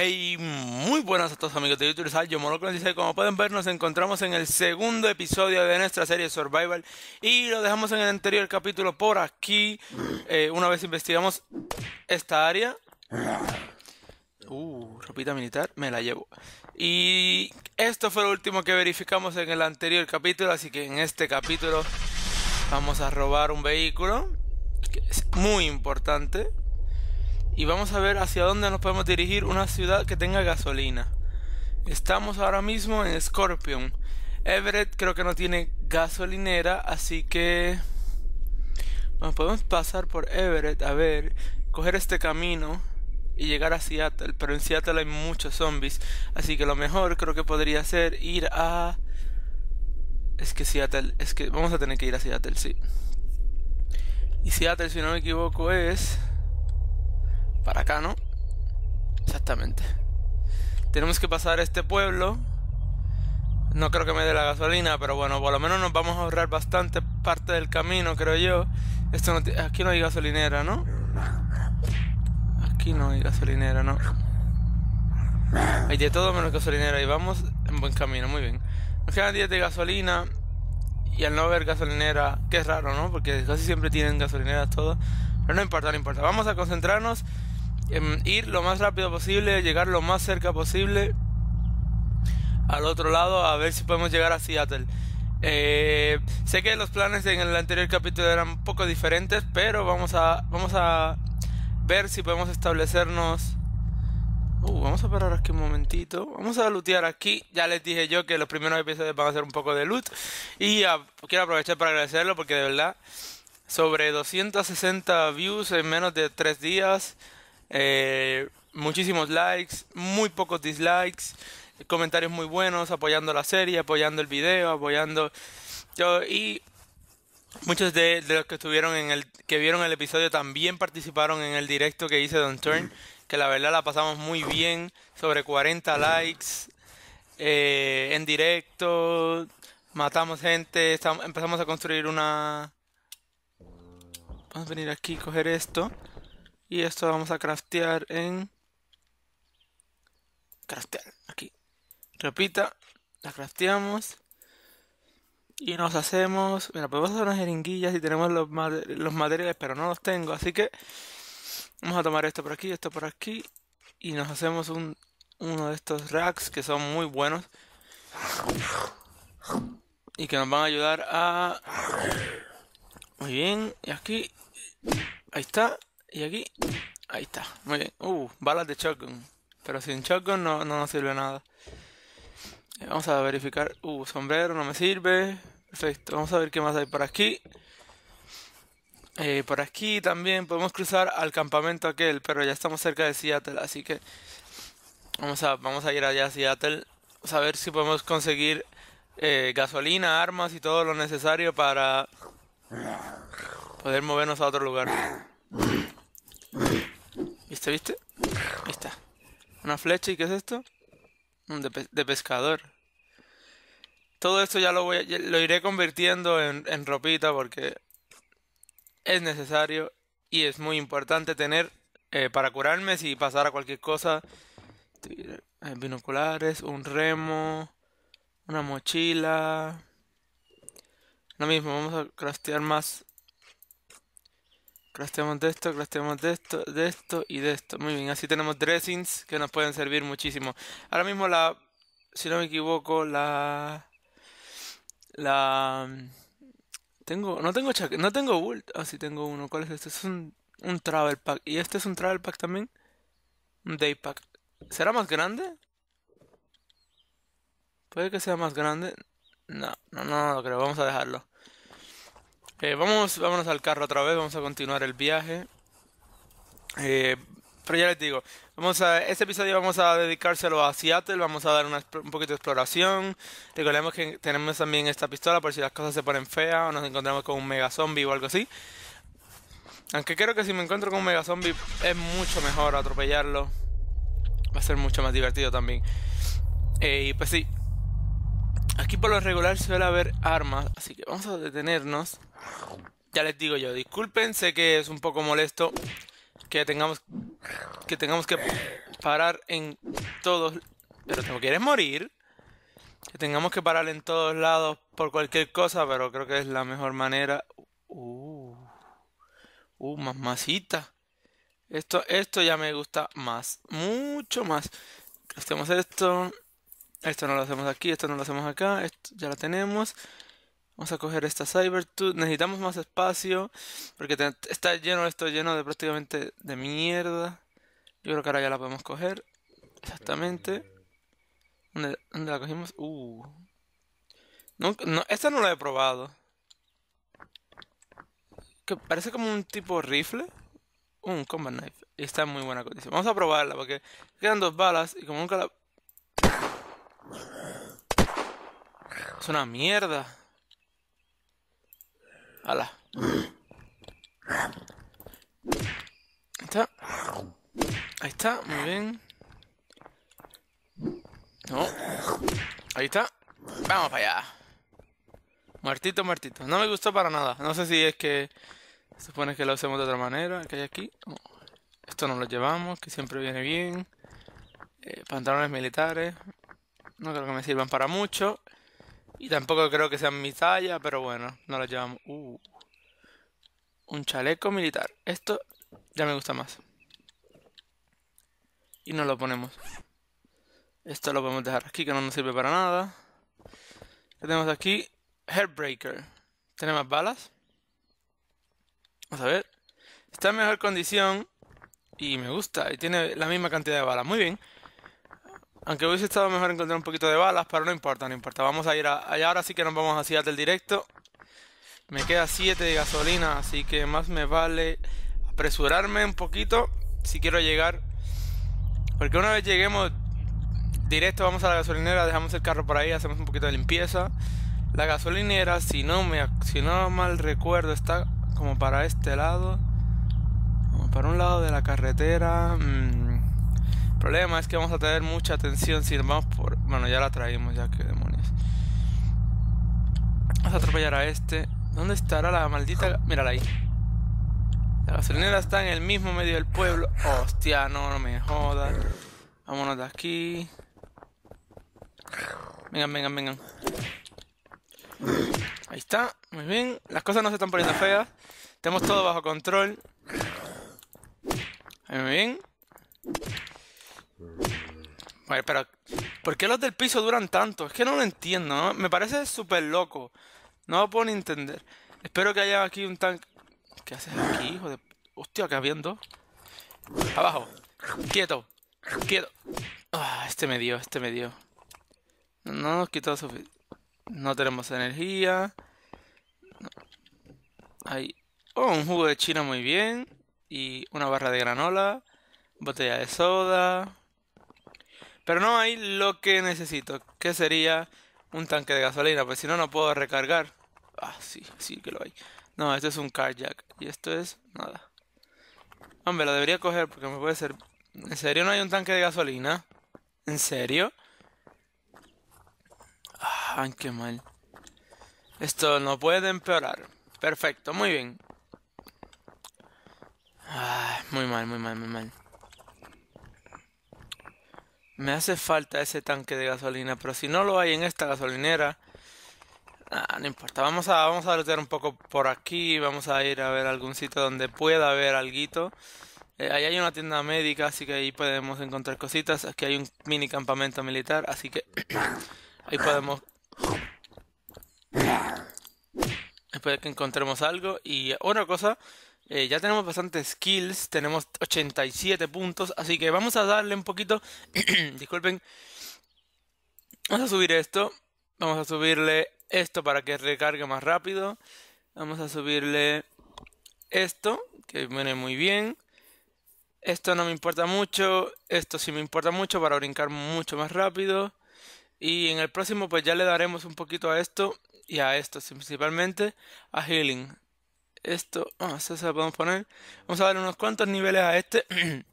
Hey, muy buenas a todos amigos de YouTube. Yo Moro dice, como pueden ver, nos encontramos en el segundo episodio de nuestra serie Survival y lo dejamos en el anterior capítulo por aquí. Eh, una vez investigamos esta área, uh, ropita militar, me la llevo. Y esto fue lo último que verificamos en el anterior capítulo, así que en este capítulo vamos a robar un vehículo, que es muy importante y vamos a ver hacia dónde nos podemos dirigir una ciudad que tenga gasolina. Estamos ahora mismo en Scorpion. Everett creo que no tiene gasolinera, así que... Bueno, podemos pasar por Everett, a ver, coger este camino y llegar a Seattle, pero en Seattle hay muchos zombies, así que lo mejor creo que podría ser ir a... Es que Seattle, es que vamos a tener que ir a Seattle, sí. Y Seattle, si no me equivoco, es para acá, ¿no? Exactamente. Tenemos que pasar este pueblo. No creo que me dé la gasolina, pero bueno, por lo menos nos vamos a ahorrar bastante parte del camino, creo yo. Esto no aquí no hay gasolinera, ¿no? Aquí no hay gasolinera, ¿no? Hay de todo menos gasolinera y vamos en buen camino, muy bien. Nos quedan 10 de gasolina y al no haber gasolinera, que es raro, ¿no? Porque casi siempre tienen gasolineras todo Pero no importa, no importa. Vamos a concentrarnos Em, ir lo más rápido posible, llegar lo más cerca posible al otro lado a ver si podemos llegar a Seattle. Eh, sé que los planes en el anterior capítulo eran un poco diferentes, pero vamos a, vamos a ver si podemos establecernos. Uh, vamos a parar aquí un momentito. Vamos a lootear aquí. Ya les dije yo que los primeros episodios van a ser un poco de loot. Y quiero aprovechar para agradecerlo porque de verdad, sobre 260 views en menos de 3 días. Eh, muchísimos likes, muy pocos dislikes, comentarios muy buenos apoyando la serie, apoyando el video, apoyando... Yo, y Muchos de, los que estuvieron en el que vieron el episodio también participaron en el directo que hice don Turn, que la verdad la pasamos muy bien, sobre 40 likes eh, en directo, matamos gente, empezamos a construir una vamos a venir aquí coger esto. Y esto vamos a craftear en... Craftear, aquí. Repita, la crafteamos. Y nos hacemos... Mira, podemos pues hacer unas jeringuillas y tenemos los, los materiales, pero no los tengo. Así que vamos a tomar esto por aquí, esto por aquí. Y nos hacemos un, uno de estos racks que son muy buenos. Y que nos van a ayudar a... Muy bien, y aquí... Ahí está. Y aquí, ahí está, muy bien. Uh, balas de shotgun. Pero sin shotgun no, no nos sirve nada. Eh, vamos a verificar. Uh, sombrero no me sirve. Perfecto, vamos a ver qué más hay por aquí. Eh, por aquí también podemos cruzar al campamento aquel, pero ya estamos cerca de Seattle, así que vamos a, vamos a ir allá a Seattle. Pues, a ver si podemos conseguir eh, gasolina, armas y todo lo necesario para poder movernos a otro lugar. ¿Viste, viste? está. Una flecha y ¿qué es esto? De, de pescador. Todo esto ya lo, voy lo iré convirtiendo en, ropita porque es necesario y es muy importante tener eh, para curarme si pasara cualquier cosa. Eh, binoculares, un remo, una mochila. Lo mismo, vamos a craftear más Crasteamos de esto, crasteamos de esto, de esto y de esto. Muy bien, así tenemos dressings que nos pueden servir muchísimo. Ahora mismo la, si no me equivoco, la... La... Tengo, no tengo chaque, no tengo volt Ah, sí tengo uno. ¿Cuál es este? Es un, un travel pack. ¿Y este es un travel pack también? Un day pack. ¿Será más grande? Puede que sea más grande. No, no, no, no lo creo. Vamos a dejarlo. Eh, vamos, vámonos al carro otra vez, vamos a continuar el viaje. Eh, pero ya les digo, vamos a, este episodio vamos a dedicárselo a Seattle, vamos a dar un poquito de exploración. Recordemos que tenemos también esta pistola por si las cosas se ponen feas o nos encontramos con un mega zombie o algo así. Aunque creo que si me encuentro con un mega zombie es mucho mejor atropellarlo. Va a ser mucho más divertido también. Eh, y pues sí, Aquí por lo regular suele haber armas, así que vamos a detenernos. Ya les digo yo, disculpen, sé que es un poco molesto que tengamos que tengamos que parar en todos, pero si no quieres morir. Que tengamos que parar en todos lados por cualquier cosa, pero creo que es la mejor manera. Uh. Uh, más masita. Esto esto ya me gusta más, mucho más. Hacemos esto. Esto no lo hacemos aquí, esto no lo hacemos acá, esto ya la tenemos. Vamos a coger esta Cybertooth. Necesitamos más espacio. Porque está lleno, esto lleno de prácticamente de mierda. Yo creo que ahora ya la podemos coger. Exactamente. ¿Dónde, la cogimos? Uh. No, esta no la he probado. Que parece como un tipo rifle. Un combat knife. Y está en muy buena condición. Vamos a probarla porque quedan dos balas. Y como nunca la es una mierda. ¡Hala! Ahí está. Ahí está, muy bien. No. Ahí está. Vamos para allá. Muertito, muertito. No me gustó para nada. No sé si es que se supone que lo hacemos de otra manera. Que hay aquí. Esto no lo llevamos, que siempre viene bien. Eh, pantalones militares. No creo que me sirvan para mucho. Y tampoco creo que sean mi talla, pero bueno, no las llevamos. Uh. un chaleco militar. Esto ya me gusta más. Y no lo ponemos. Esto lo podemos dejar aquí, que no nos sirve para nada. ¿Qué tenemos aquí? Heartbreaker. ¿Tiene más balas? Vamos a ver. Está en mejor condición. Y me gusta. Y tiene la misma cantidad de balas. Muy bien. Aunque hubiese estado mejor encontrar un poquito de balas, pero no importa, no importa. Vamos a ir a, allá ahora sí que nos vamos a del directo. Me queda 7 de gasolina, así que más me vale apresurarme un poquito si quiero llegar. Porque una vez lleguemos directo, vamos a la gasolinera, dejamos el carro por ahí, hacemos un poquito de limpieza. La gasolinera, si no, me, si no mal recuerdo, está como para este lado. Como para un lado de la carretera. Mm, el problema es que vamos a tener mucha atención si vamos por... Bueno, ya la traímos, ya que demonios. Vamos a atropellar a este. ¿Dónde estará la maldita... Mírala ahí. La gasolinera está en el mismo medio del pueblo. Hostia, no, no me jodas. Vámonos de aquí. Vengan, vengan, vengan. Ahí está, muy bien. Las cosas no se están poniendo feas. Tenemos todo bajo control. Ahí, muy bien. Vale, pero ¿por qué los del piso duran tanto? Es que no lo entiendo, ¿no? Me parece súper loco. No lo puedo ni entender. Espero que haya aquí un tanque. ¿Qué haces aquí, hijo de. Hostia, acá viendo. Abajo. Quieto. Quieto. Ah, este me dio, este me dio. No nos quitó su... No tenemos energía. Hay... Ahí. Oh, un jugo de china muy bien. Y una barra de granola. Botella de soda. Pero no hay lo que necesito, que sería un tanque de gasolina, pues si no, no puedo recargar. Ah, sí, sí que lo hay. No, esto es un carjack. Y esto es nada. Hombre, lo debería coger porque me puede ser... ¿En serio no hay un tanque de gasolina? ¿En serio? Ah, qué mal. Esto no puede empeorar. Perfecto, muy bien. Ah, muy mal, muy mal, muy mal me hace falta ese tanque de gasolina, pero si no lo hay en esta gasolinera, ah, no importa. Vamos a vamos a un poco por aquí, vamos a ir a ver algún sitio donde pueda haber alguito. Eh, ahí hay una tienda médica, así que ahí podemos encontrar cositas. Aquí hay un mini campamento militar, así que ahí podemos Después que encontremos algo. Y una cosa eh, ya tenemos bastantes skills, tenemos 87 puntos, así que vamos a darle un poquito, disculpen, vamos a subir esto, vamos a subirle esto para que recargue más rápido, vamos a subirle esto, que viene muy bien, esto no me importa mucho, esto sí me importa mucho para brincar mucho más rápido, y en el próximo pues ya le daremos un poquito a esto, y a esto principalmente, a healing, esto, oh, se lo podemos poner. Vamos a dar unos cuantos niveles a este.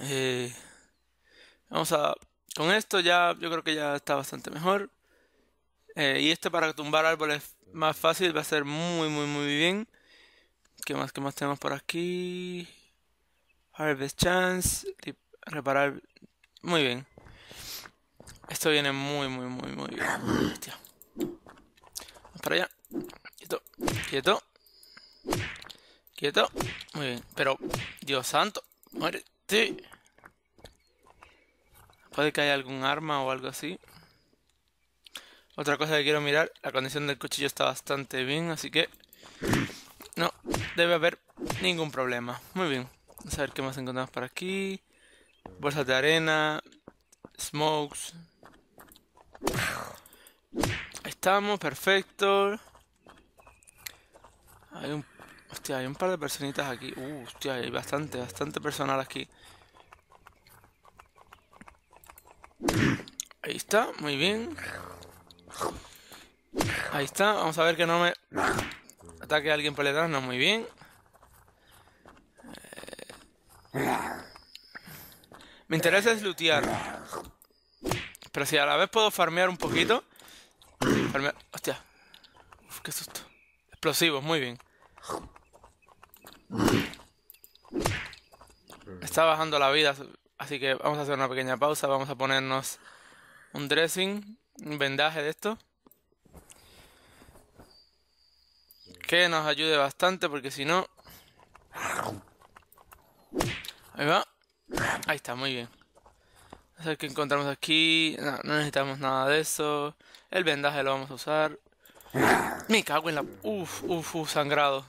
Eh, vamos a... Con esto ya, yo creo que ya está bastante mejor. Eh, y este para tumbar árboles más fácil va a ser muy, muy, muy bien. ¿Qué más, qué más tenemos por aquí? Harvest Chance. Reparar. Muy bien. Esto viene muy, muy, muy, muy bien. Vamos para allá. Quieto, quieto. Muy bien, pero... Dios santo, muérete. Puede que haya algún arma o algo así. Otra cosa que quiero mirar, la condición del cuchillo está bastante bien, así que... No, debe haber ningún problema. Muy bien. Vamos a ver qué más encontramos por aquí. Bolsas de arena. Smokes. Estamos, perfecto. Hay un... Hostia, hay un par de personitas aquí. Uh, hostia, hay bastante, bastante personal aquí. Ahí está, muy bien. Ahí está, vamos a ver que no me... Ataque a alguien por no, muy bien. Me interesa es lootear. Pero si a la vez puedo farmear un poquito... Farmear... Hostia. Uf, qué susto. Explosivos, muy bien. Está bajando la vida, así que vamos a hacer una pequeña pausa. Vamos a ponernos un dressing, un vendaje de esto. Que nos ayude bastante porque si no... Ahí va. Ahí está, muy bien. A ver qué encontramos aquí. No, no necesitamos nada de eso. El vendaje lo vamos a usar. Me cago en la... Uf, uf, uf, sangrado.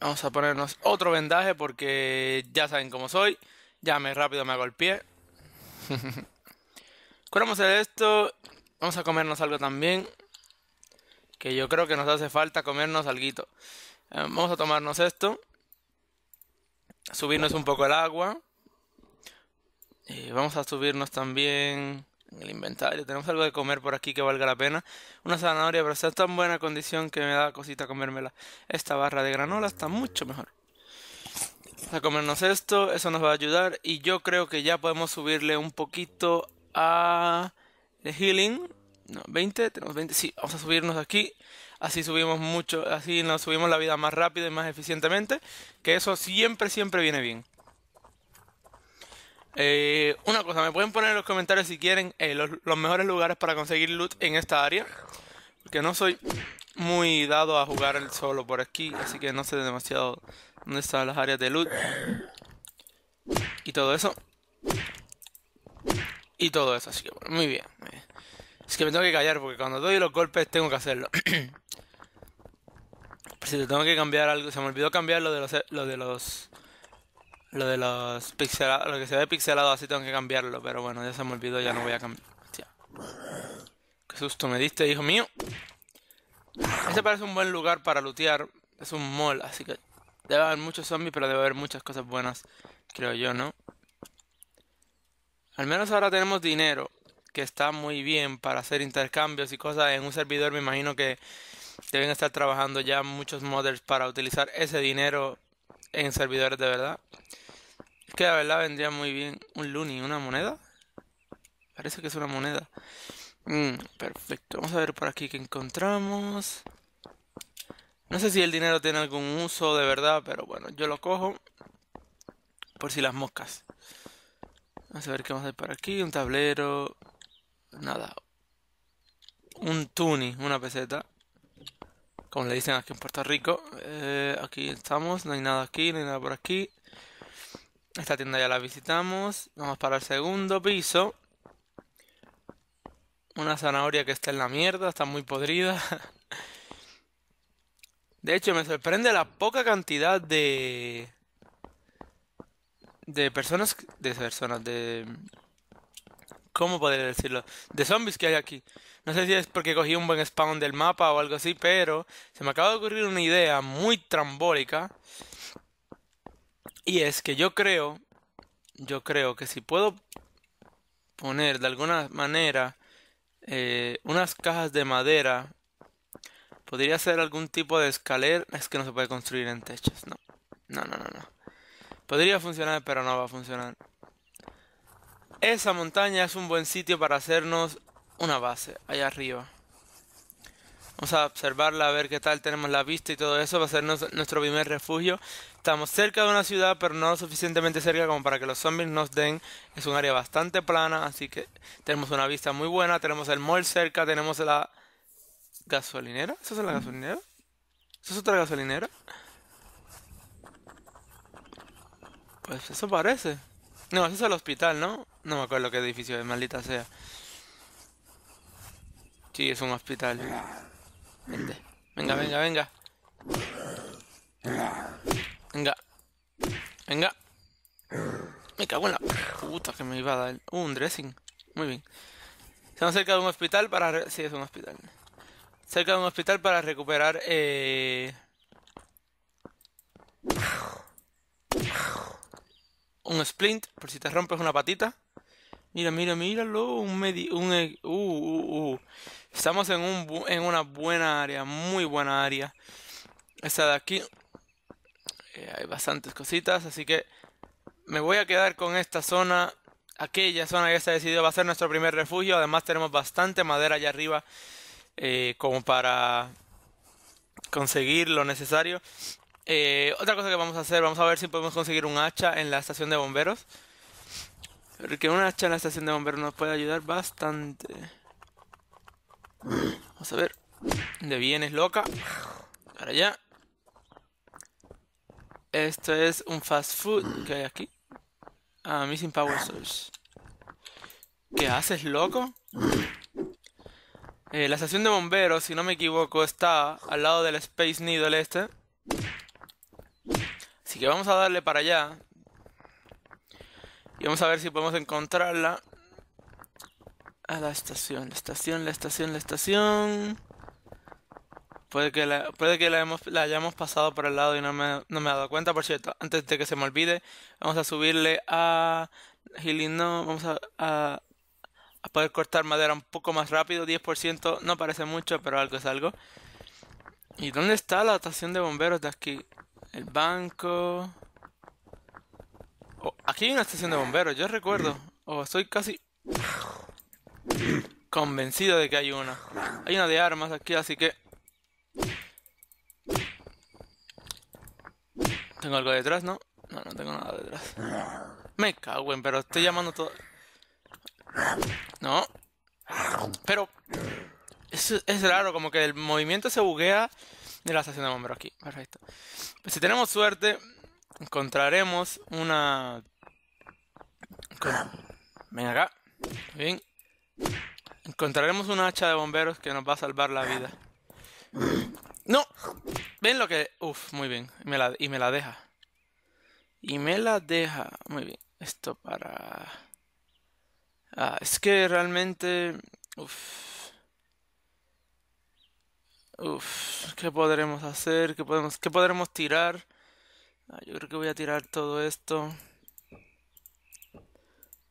Vamos a ponernos otro vendaje porque ya saben cómo soy. Ya me rápido me hago el pie. Curamos esto. Vamos a comernos algo también. Que yo creo que nos hace falta comernos algo. Eh, vamos a tomarnos esto. Subirnos un poco el agua. Y eh, vamos a subirnos también en el inventario. Tenemos algo de comer por aquí que valga la pena. Una zanahoria, pero está en tan buena condición que me da cosita comérmela. Esta barra de granola está mucho mejor. Vamos a comernos esto, eso nos va a ayudar. Y yo creo que ya podemos subirle un poquito a healing. No, 20, tenemos 20. Sí, vamos a subirnos aquí. Así subimos mucho, así nos subimos la vida más rápido y más eficientemente. Que eso siempre, siempre viene bien. Eh, una cosa, me pueden poner en los comentarios si quieren eh, los, mejores lugares para conseguir loot en esta área. Porque no soy muy dado a jugar el solo por aquí, así que no sé demasiado dónde están las áreas de loot. Y todo eso. Y todo eso, así que bueno, muy bien. Es que me tengo que callar porque cuando doy los golpes tengo que hacerlo. Pero si te tengo que cambiar algo, se me olvidó cambiar lo de los, lo de los lo de los pixelados, lo que se ve pixelado así tengo que cambiarlo, pero bueno, ya se me olvidó, ya no voy a cambiar. Qué susto me diste, hijo mío. Este parece un buen lugar para lootear. Es un mall, así que debe haber muchos zombies, pero debe haber muchas cosas buenas, creo yo, ¿no? Al menos ahora tenemos dinero, que está muy bien para hacer intercambios y cosas. En un servidor me imagino que deben estar trabajando ya muchos modders para utilizar ese dinero en servidores de verdad. Es que la verdad vendría muy bien un luni una moneda. Parece que es una moneda. Mm, perfecto, vamos a ver por aquí qué encontramos. No sé si el dinero tiene algún uso de verdad, pero bueno, yo lo cojo por si las moscas. Vamos a ver qué vamos a ver por aquí. Un tablero. Nada. Un tuni, una peseta como le dicen aquí en Puerto Rico. Eh, aquí estamos, no hay nada aquí, no hay nada por aquí. Esta tienda ya la visitamos. Vamos para el segundo piso. Una zanahoria que está en la mierda, está muy podrida. De hecho, me sorprende la poca cantidad de... De personas... De personas, de ¿Cómo podría decirlo? De zombies que hay aquí. No sé si es porque cogí un buen spawn del mapa o algo así, pero se me acaba de ocurrir una idea muy trambólica. Y es que yo creo, yo creo que si puedo poner de alguna manera eh, unas cajas de madera, podría ser algún tipo de escalera. Es que no se puede construir en techos, no. No, no, no, no. Podría funcionar, pero no va a funcionar. Esa montaña es un buen sitio para hacernos una base, allá arriba. Vamos a observarla, a ver qué tal tenemos la vista y todo eso. Va a nuestro primer refugio. Estamos cerca de una ciudad, pero no suficientemente cerca como para que los zombies nos den. Es un área bastante plana, así que tenemos una vista muy buena. Tenemos el mall cerca, tenemos la gasolinera. ¿Eso es la gasolinera? ¿Eso es otra gasolinera? Pues eso parece. No, eso es el hospital, ¿no? No me acuerdo qué edificio de maldita sea. Sí, es un hospital. Venga, venga, venga. Venga. Venga. Me cago en la puta que me iba a dar. Uh, un dressing. Muy bien. Estamos cerca de un hospital para... Re... Sí, es un hospital. Cerca de un hospital para recuperar... Eh... Un splint, por si te rompes una patita. Mira, mira, míralo. Un medi un, eh, uh, uh, uh, Estamos en, un en una buena área, muy buena área. Esta de aquí. Eh, hay bastantes cositas, así que me voy a quedar con esta zona. Aquella zona ya se decidido va a ser nuestro primer refugio. Además tenemos bastante madera allá arriba eh, como para conseguir lo necesario. otra cosa que vamos a hacer, vamos a ver si podemos conseguir un hacha en la estación de bomberos. Porque una hacha en la estación de bomberos nos puede ayudar bastante. Vamos a ver. De bienes loca. Para allá. Esto es un fast food que hay aquí. Ah, Missing Power Source. ¿Qué haces, loco? Eh, la estación de bomberos, si no me equivoco, está al lado del Space Needle este. Así que vamos a darle para allá. Y vamos a ver si podemos encontrarla. A la estación, la estación, la estación, la estación. Puede que la, puede que la, la hayamos pasado por el lado y no me, no he dado cuenta. Por cierto, antes de que se me olvide, vamos a subirle a Gilino, Vamos a, a poder cortar madera un poco más rápido. 10% no parece mucho, pero algo es algo. ¿Y dónde está la estación de bomberos de aquí? El banco. Oh, aquí hay una estación de bomberos, yo recuerdo. O estoy casi convencido de que hay una. Hay una de armas aquí, así que... ¿Tengo algo detrás, no? No, no tengo nada detrás. Me cago en, pero estoy llamando todo... No. Pero... Es, es raro, como que el movimiento se buguea de la estación de bomberos aquí. Perfecto. Pues si tenemos suerte, encontraremos una... Ven acá. Bien. Encontraremos una hacha de bomberos que nos va a salvar la vida. ¡No! ¿Ven lo que...? Uf, muy bien. Y me la, y me la deja. Y me la deja. Muy bien. Esto para... Ah, es que realmente... Uf. Uf. ¿Qué podremos hacer? ¿Qué podemos, qué podremos tirar? Ah, yo creo que voy a tirar todo esto.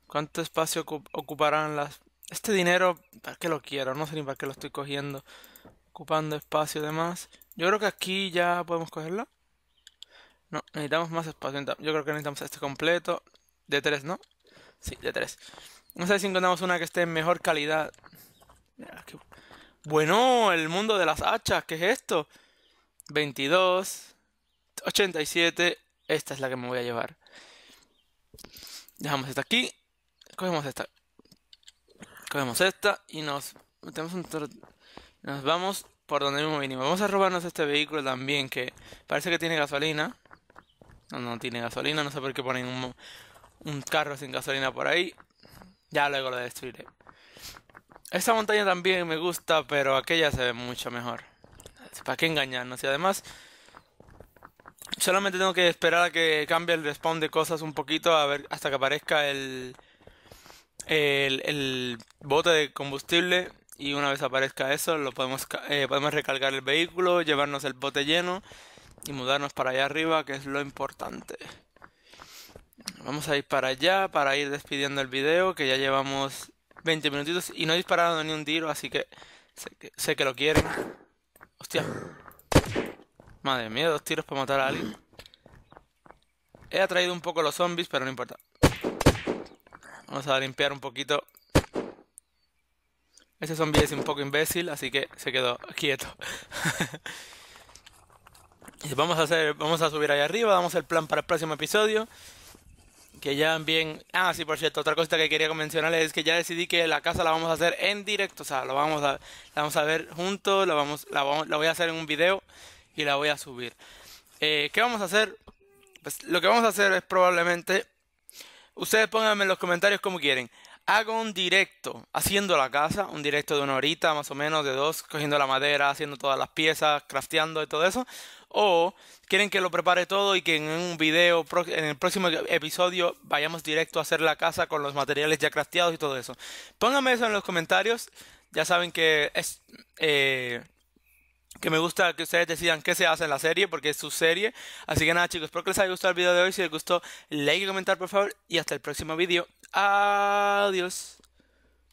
¿Cuánto espacio ocuparán las... Este dinero, ¿para qué lo quiero? No sé ni para qué lo estoy cogiendo. Ocupando espacio y demás. Yo creo que aquí ya podemos cogerlo. No, necesitamos más espacio. Yo creo que necesitamos este completo. De tres, ¿no? Sí, de tres. No sé si encontramos una que esté en mejor calidad. Bueno, el mundo de las hachas, ¿qué es esto? 22. 87. Esta es la que me voy a llevar. Dejamos esta aquí. Cogemos esta. Cogemos esta y nos metemos un Nos vamos por donde mismo vinimos. Vamos a robarnos este vehículo también que parece que tiene gasolina. No, no tiene gasolina. No sé por qué ponen un, un carro sin gasolina por ahí. Ya luego lo destruiré. Esta montaña también me gusta, pero aquella se ve mucho mejor. ¿Para qué engañarnos? Y además Solamente tengo que esperar a que cambie el respawn de cosas un poquito a ver hasta que aparezca el, el, bote de combustible y una vez aparezca eso lo podemos, eh, podemos recargar el vehículo, llevarnos el bote lleno y mudarnos para allá arriba que es lo importante. Vamos a ir para allá para ir despidiendo el video que ya llevamos 20 minutitos y no he disparado ni un tiro así que sé que, sé que lo quieren. Hostia. Madre mía, dos tiros para matar a alguien. He atraído un poco los zombies, pero no importa. Vamos a limpiar un poquito. Ese zombie es un poco imbécil, así que se quedó quieto. vamos a hacer, vamos a subir ahí arriba, damos el plan para el próximo episodio. Que ya bien... Ah, sí, por cierto, otra cosa que quería mencionarles es que ya decidí que la casa la vamos a hacer en directo. O sea, lo vamos a, la vamos a ver juntos, la voy a hacer en un video y la voy a subir. Eh, ¿Qué vamos a hacer? Pues lo que vamos a hacer es probablemente... Ustedes pónganme en los comentarios como quieren. Hago un directo haciendo la casa, un directo de una horita más o menos, de dos, cogiendo la madera, haciendo todas las piezas, crafteando y todo eso. O quieren que lo prepare todo y que en un video, en el próximo episodio, vayamos directo a hacer la casa con los materiales ya crafteados y todo eso. Pónganme eso en los comentarios. Ya saben que es... Eh, que me gusta que ustedes decidan qué se hace en la serie, porque es su serie. Así que nada, chicos, espero que les haya gustado el video de hoy. Si les gustó, like y comentar, por favor. Y hasta el próximo video. Adiós.